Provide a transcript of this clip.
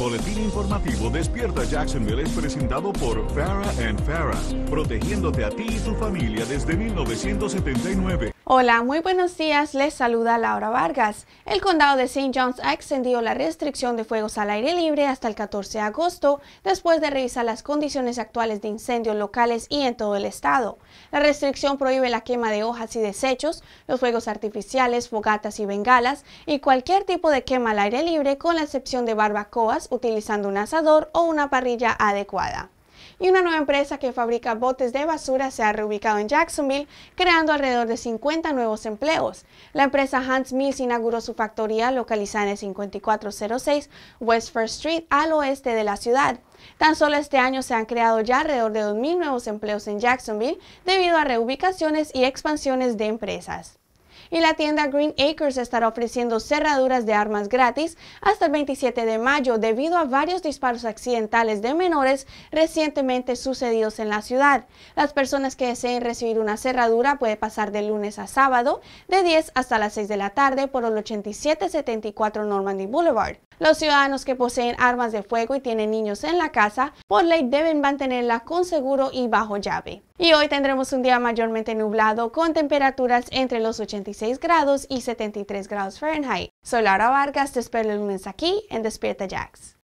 boletín informativo Despierta Jacksonville es presentado por Farah and Farah, protegiéndote a ti y tu familia desde 1979. Hola, muy buenos días. Les saluda Laura Vargas. El condado de St. John's ha extendido la restricción de fuegos al aire libre hasta el 14 de agosto, después de revisar las condiciones actuales de incendios locales y en todo el estado. La restricción prohíbe la quema de hojas y desechos, los fuegos artificiales, fogatas y bengalas, y cualquier tipo de quema al aire libre con la excepción de barbacoas utilizando un asador o una parrilla adecuada y una nueva empresa que fabrica botes de basura se ha reubicado en Jacksonville, creando alrededor de 50 nuevos empleos. La empresa Hans Mills inauguró su factoría localizada en 5406 West First Street al oeste de la ciudad. Tan solo este año se han creado ya alrededor de 2.000 nuevos empleos en Jacksonville debido a reubicaciones y expansiones de empresas y la tienda Green Acres estará ofreciendo cerraduras de armas gratis hasta el 27 de mayo debido a varios disparos accidentales de menores recientemente sucedidos en la ciudad. Las personas que deseen recibir una cerradura puede pasar de lunes a sábado de 10 hasta las 6 de la tarde por el 8774 Normandy Boulevard. Los ciudadanos que poseen armas de fuego y tienen niños en la casa, por ley deben mantenerla con seguro y bajo llave. Y hoy tendremos un día mayormente nublado con temperaturas entre los 86 grados y 73 grados Fahrenheit. Soy Laura Vargas, te espero el lunes aquí en Despierta Jax.